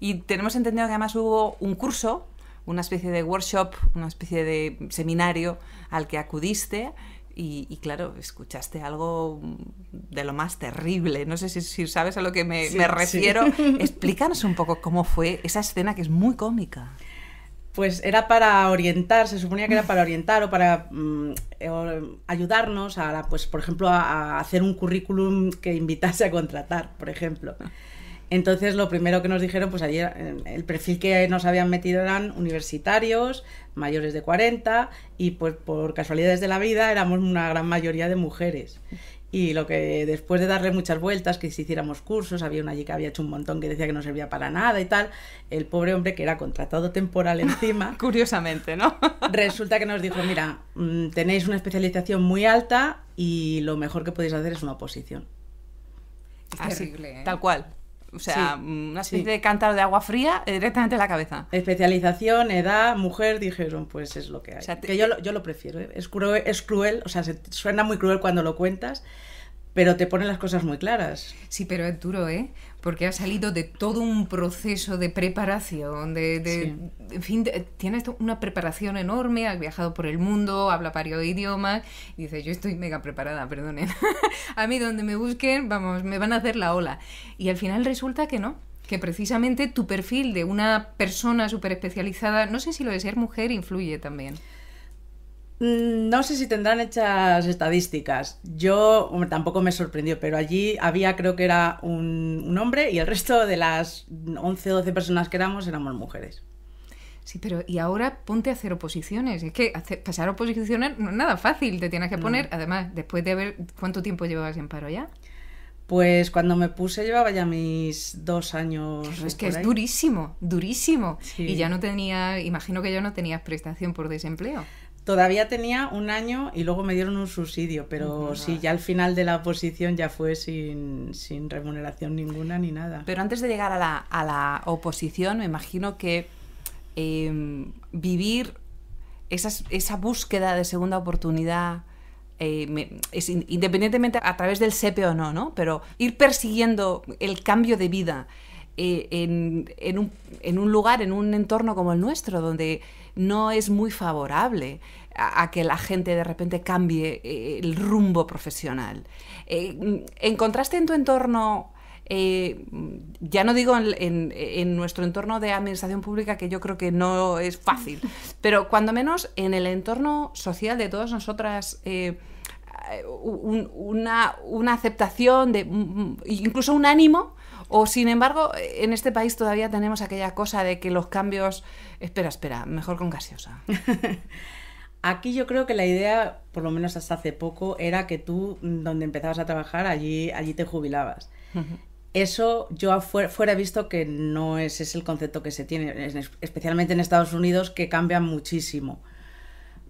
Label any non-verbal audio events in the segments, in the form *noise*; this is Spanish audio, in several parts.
Y tenemos entendido que además hubo un curso, una especie de workshop, una especie de seminario al que acudiste. Y, claro, escuchaste algo de lo más terrible. No sé si, sabes a lo que me, refiero. *laughs* Explícanos un poco cómo fue esa escena que es muy cómica pues era para orientar, se suponía que era para orientar o para mm, ayudarnos a, pues, por ejemplo, a, hacer un currículum que invitase a contratar, por ejemplo. Entonces, lo primero que nos dijeron, pues ayer, eh, el perfil que nos habían metido eran universitarios, mayores de 40, y pues por casualidades de la vida éramos una gran mayoría de mujeres. Y lo que después de darle muchas vueltas, que si hiciéramos cursos, había una allí que había hecho un montón que decía que no servía para nada y tal, el pobre hombre que era contratado temporal encima. *laughs* Curiosamente, ¿no? *laughs* resulta que nos dijo, mira, mm, tenéis una especialización muy alta y lo mejor que podéis hacer es una oposición. Es Tal cual. O sea, mm, una especie de cántaro de agua fría eh, directamente en la cabeza. Especialización, edad, mujer, dijeron, pues es lo que hay. Que yo lo, prefiero, ¿eh? es, cruel, es cruel, o sea, se, suena muy cruel cuando lo cuentas, pero te ponen las cosas muy claras. Sí, pero es duro, ¿eh? Porque ha salido de todo un proceso de preparación, de, en fin, tienes una preparación enorme, ha viajado por el mundo, habla varios idiomas, y dices, yo estoy mega preparada, perdonen. *laughs* a mí donde me busquen, vamos, me van a hacer la ola. Y al final resulta que no, que precisamente tu perfil de una persona súper especializada, no sé si lo de ser mujer influye también. Mm, no sé si tendrán hechas estadísticas. Yo tampoco me sorprendió, pero allí había, creo que era un, hombre y el resto de las 11 o 12 personas que éramos éramos mujeres. Sí, pero y ahora ponte a hacer oposiciones. Es que pasar oposiciones no es nada fácil, te tienes que poner. Además, después de haber. ¿Cuánto tiempo llevabas en paro ya? Pues cuando me puse llevaba ya mis dos años. es que es durísimo, durísimo. Y ya no tenía, imagino que ya no tenías prestación por desempleo. Todavía tenía un año y luego me dieron un subsidio, pero sí, ya al final de la oposición ya fue sin, remuneración ninguna ni nada. Pero antes de llegar a la, oposición, me imagino que em, vivir esa búsqueda de segunda oportunidad, eh, es, independientemente a través del SEPE o no, ¿no? Pero ir persiguiendo el cambio de vida eh, en, un, en un lugar, en un entorno como el nuestro, donde no es muy favorable a, que la gente de repente cambie eh, el rumbo profesional. Eh, ¿Encontraste en tu entorno... Eh, ya no digo en, nuestro entorno de administración pública, que yo creo que no es fácil, *laughs* pero cuando menos en el entorno social de todas nosotras, una, aceptación, de, incluso un ánimo. O sin embargo, en este país todavía tenemos aquella cosa de que los cambios... Espera, espera, mejor con gaseosa. *laughs* Aquí yo creo que la idea, por lo menos hasta hace poco, era que tú, mm, donde empezabas a trabajar, allí, allí te jubilabas. Eso yo fuera, fuera, visto que no es, es el concepto que se tiene, especialmente en Estados Unidos, que cambia muchísimo.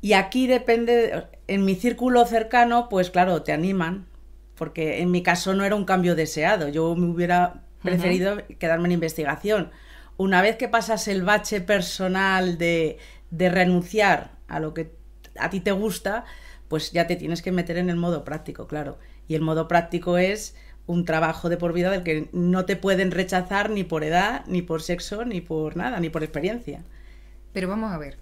Y aquí depende, en mi círculo cercano, pues claro, te animan, porque en mi caso no era un cambio deseado, yo me hubiera preferido quedarme en investigación. Una vez que pasas el bache personal de, de renunciar a lo que a ti te gusta, pues ya te tienes que meter en el modo práctico, claro. Y el modo práctico es un trabajo de por vida del que no te pueden rechazar ni por edad, ni por sexo, ni por nada, ni por experiencia. Pero vamos a ver,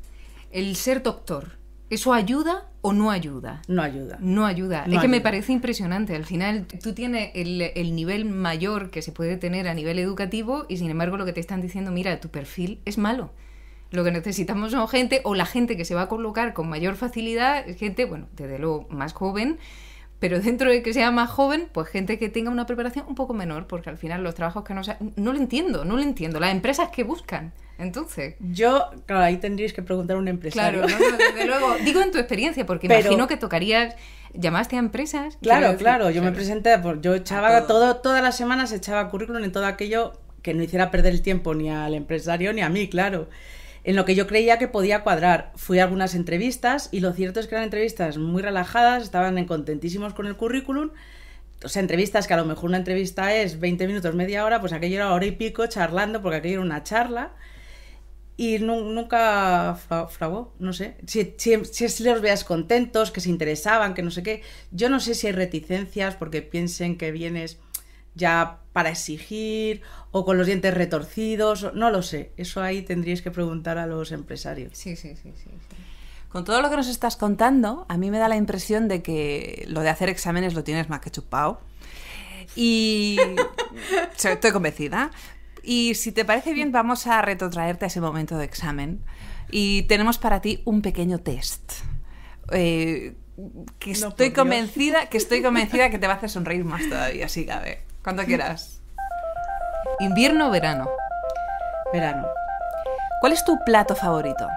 el ser doctor, ¿eso ayuda o no ayuda? No ayuda. No ayuda. es que me parece impresionante. Al final tú tienes el, el, nivel mayor que se puede tener a nivel educativo y sin embargo lo que te están diciendo, mira, tu perfil es malo. Lo que necesitamos son gente o la gente que se va a colocar con mayor facilidad, gente, bueno, desde luego más joven, pero dentro de que sea más joven, pues gente que tenga una preparación un poco menor, porque al final los trabajos que no se... No lo entiendo, no lo entiendo. Las empresas que buscan, entonces... Yo, claro, ahí tendríais que preguntar a un empresario. Claro, desde luego. *laughs* Digo en tu experiencia, porque imagino que tocarías llamaste a empresas. Claro, claro, yo me presenté, pues, yo echaba todo. todas las semanas echaba currículum en todo aquello que no hiciera perder el tiempo ni al empresario ni a mí, claro en lo que yo creía que podía cuadrar. Fui a algunas entrevistas y lo cierto es que eran entrevistas muy relajadas, estaban contentísimos con el currículum. O sea, entrevistas que a lo mejor una entrevista es 20 minutos, media hora, pues aquello era hora y pico charlando, porque aquello era una charla. Y nunca fragó, no sé. Si, si, si, los veas contentos, que se interesaban, que no sé qué. Yo no sé si hay reticencias porque piensen que vienes ya para exigir o con los dientes retorcidos, no lo sé. Eso ahí tendríais que preguntar a los empresarios. Sí, sí, sí, sí. Con todo lo que nos estás contando, a mí me da la impresión de que lo de hacer exámenes lo tienes más que chupado. Y *laughs* estoy convencida. Y si te parece bien, vamos a retrotraerte a ese momento de examen. Y tenemos para ti un pequeño test. Eh, que, estoy convencida, que estoy *laughs* convencida que te va a hacer sonreír más todavía, sí, cabe. Cuando quieras. ¿Invierno o verano? Verano. ¿Cuál es tu plato favorito?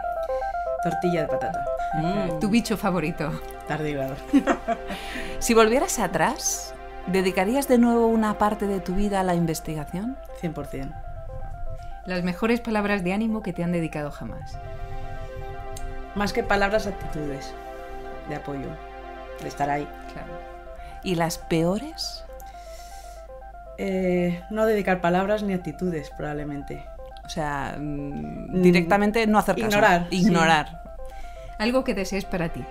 Tortilla de patata. Mm. ¿Tu bicho favorito? Tardígrado. *laughs* si volvieras atrás, ¿dedicarías de nuevo una parte de tu vida a la investigación? 100%. Las mejores palabras de ánimo que te han dedicado jamás. Más que palabras, actitudes de apoyo, de estar ahí. Claro. ¿Y las peores? Eh, no dedicar palabras ni actitudes, probablemente. O sea, mm, mm, directamente no hacer caso. Ignorar. Ignorar. Algo que desees para ti.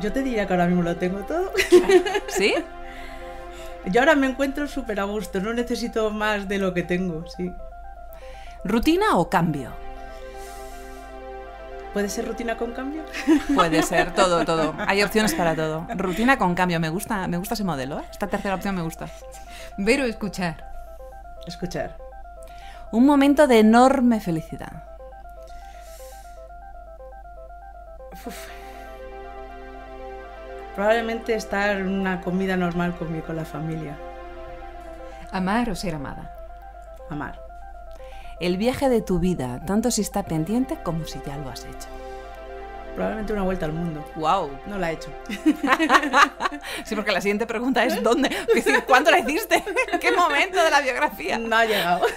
Yo te diría que ahora mismo lo tengo todo. *laughs* ¿Sí? *laughs* Yo ahora me encuentro súper a gusto, no necesito más de lo que tengo, sí. ¿Rutina o cambio? ¿Puede ser rutina con cambio? *laughs* Puede ser, todo, todo. *laughs* Hay opciones para todo. Rutina con cambio, me gusta, me gusta ese modelo, ¿eh? Esta tercera opción me gusta. Ver o escuchar. Escuchar. Un momento de enorme felicidad. Probablemente estar en una comida normal conmigo con la familia. Amar o ser amada. Amar el viaje de tu vida, tanto si está pendiente como si ya lo has hecho. Probablemente una vuelta al mundo. ¡Wow! No la he hecho. *laughs* sí, porque la siguiente pregunta es ¿Eh? ¿dónde? ¿Cuándo la hiciste? *laughs* qué momento de la biografía? No ha llegado. *laughs*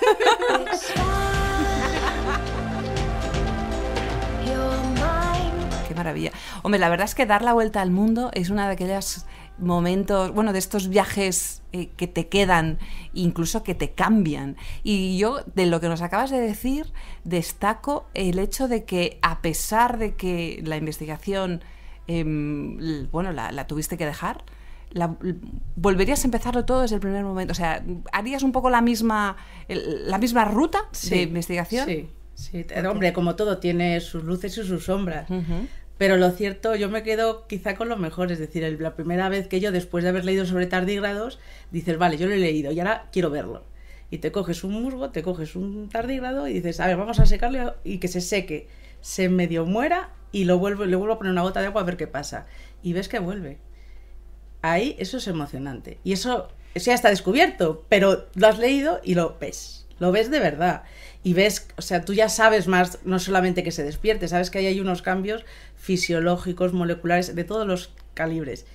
Qué maravilla. Hombre, la verdad es que dar la vuelta al mundo es una de aquellas momentos, bueno, de estos viajes eh, que te quedan, incluso que te cambian. Y yo, de lo que nos acabas de decir, destaco el hecho de que a pesar de que la investigación, em, bueno, la, tuviste que dejar, volverías a empezarlo todo desde el primer momento. O sea, harías un poco la misma, la misma ruta de investigación. Sí. Sí, hombre, como todo tiene sus luces y sus sombras. Pero lo cierto, yo me quedo quizá con lo mejor, es decir, la primera vez que yo, después de haber leído sobre tardígrados, dices, vale, yo lo he leído y ahora quiero verlo. Y te coges un musgo, te coges un tardígrado y dices, a ver, vamos a secarlo y que se seque, se medio muera y lo vuelvo, le vuelvo a poner una gota de agua a ver qué pasa. Y ves que vuelve. Ahí eso es emocionante. Y eso, eso ya está descubierto, pero lo has leído y lo ves lo ves de verdad. Y ves, o sea, tú ya sabes más, no solamente que se despierte, sabes que ahí hay unos cambios fisiológicos, moleculares, de todos los calibres.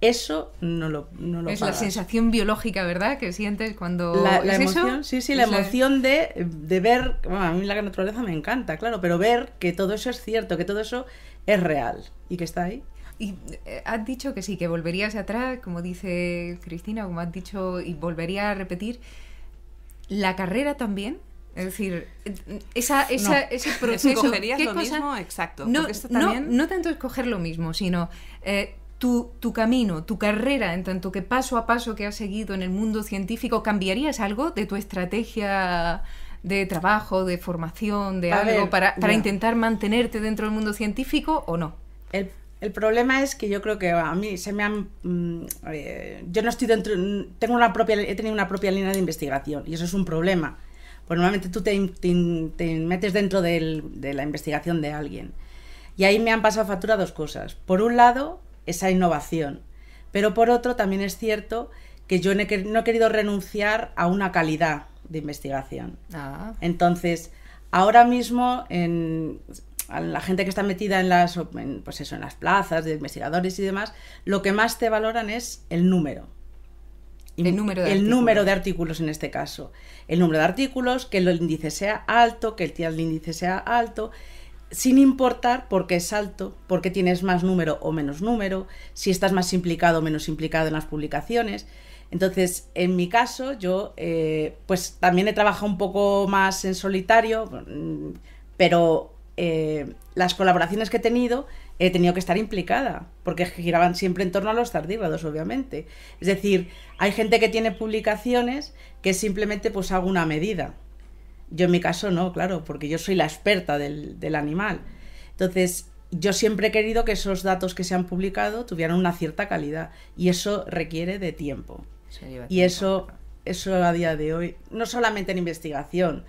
Eso no lo, no lo Es la sensación biológica, ¿verdad? Que sientes cuando. La, emoción, sí, sí, la emoción De, de, ver. a mí la naturaleza me encanta, claro, pero ver que todo eso es cierto, que todo eso es real y que está ahí. Y eh, has dicho que sí, que volverías atrás, como dice Cristina, como has dicho, y volvería a repetir la carrera también. Es decir, ese *laughs* proceso. ¿Escogerías lo mismo? Exacto. No, tanto escoger lo mismo, sino eh, tu, camino, tu carrera, en tanto que paso a paso que has seguido en el mundo científico, ¿cambiarías algo de tu estrategia de trabajo, de formación, de algo para, para intentar mantenerte dentro del mundo científico o no? El el problema es que yo creo que a mí se me han... Mm, eh, yo no estoy dentro... Tengo una propia, he tenido una propia línea de investigación y eso es un problema. Pues normalmente tú te, metes dentro de la investigación de alguien. Y ahí me han pasado factura dos cosas. Por un lado, esa innovación. Pero por otro, también es cierto que yo no he querido renunciar a una calidad de investigación. Ah. Entonces, ahora mismo en, la gente que está metida en las, pues eso, en las plazas de investigadores y demás, lo que más te valoran es el número. El número de, el Número de artículos en este caso. El número de artículos, que el índice sea alto, que el índice sea alto, sin importar por qué es alto, por qué tienes más número o menos número, si estás más implicado o menos implicado en las publicaciones. Entonces, en mi caso, yo eh, pues también he trabajado un poco más en solitario, mm, pero eh, las colaboraciones que he tenido he tenido que estar implicada, porque giraban siempre en torno a los tardígrados, obviamente. Es decir, hay gente que tiene publicaciones que simplemente pues hago una medida. Yo en mi caso no, claro, porque yo soy la experta del, animal. Entonces, yo siempre he querido que esos datos que se han publicado tuvieran una cierta calidad y eso requiere de tiempo. Y eso, eso a día de hoy, no solamente en investigación,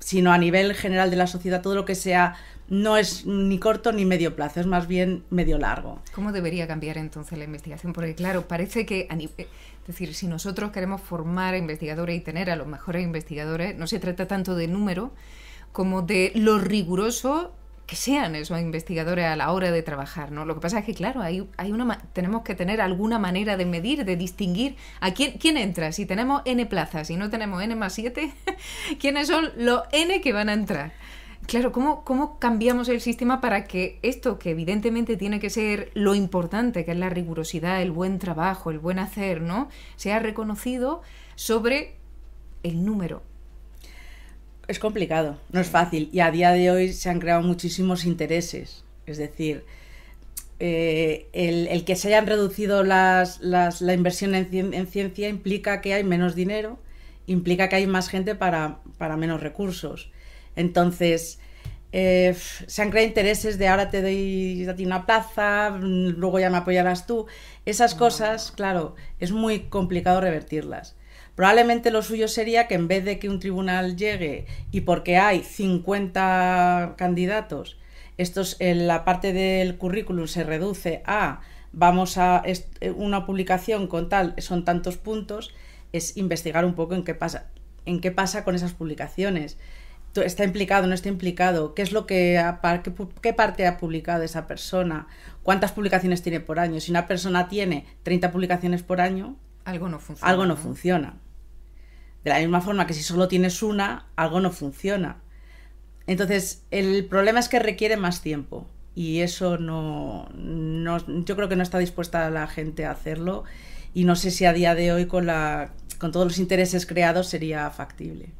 sino a nivel general de la sociedad, todo lo que sea no es ni corto ni medio plazo, es más bien medio largo. ¿Cómo debería cambiar entonces la investigación? Porque claro, parece que, es decir, si nosotros queremos formar investigadores y tener a los mejores investigadores, no se trata tanto de número como de lo riguroso que sean esos investigadores a la hora de trabajar, ¿no? Lo que pasa es que, claro, hay, hay una tenemos que tener alguna manera de medir, de distinguir a quién, quién entra. Si tenemos N plazas y no tenemos N más 7, *laughs* ¿quiénes son los N que van a entrar? Claro, ¿cómo, ¿cómo cambiamos el sistema para que esto, que evidentemente tiene que ser lo importante, que es la rigurosidad, el buen trabajo, el buen hacer, ¿no? Sea reconocido sobre el número, es complicado, no es fácil. Y a día de hoy se han creado muchísimos intereses. Es decir, eh, el, que se hayan reducido las, las, la inversión en, ciencia implica que hay menos dinero, implica que hay más gente para, menos recursos. Entonces, eh, se han creado intereses de ahora te doy a una plaza, luego ya me apoyarás tú. Esas mm. cosas, claro, es muy complicado revertirlas. Probablemente lo suyo sería que en vez de que un tribunal llegue y porque hay 50 candidatos, en eh, la parte del currículum se reduce a vamos a eh, una publicación con tal, son tantos puntos, es investigar un poco en qué pasa, en qué pasa con esas publicaciones. ¿Está implicado, no está implicado? ¿Qué es lo que parte ha publicado esa persona? ¿Cuántas publicaciones tiene por año? Si una persona tiene 30 publicaciones por año, algo Algo ¿no? funciona. De la misma forma que si solo tienes una, algo no funciona. Entonces, el problema es que requiere más tiempo y eso no, yo creo que no está dispuesta la gente a hacerlo y no sé si a día de hoy con, la, con todos los intereses creados sería factible.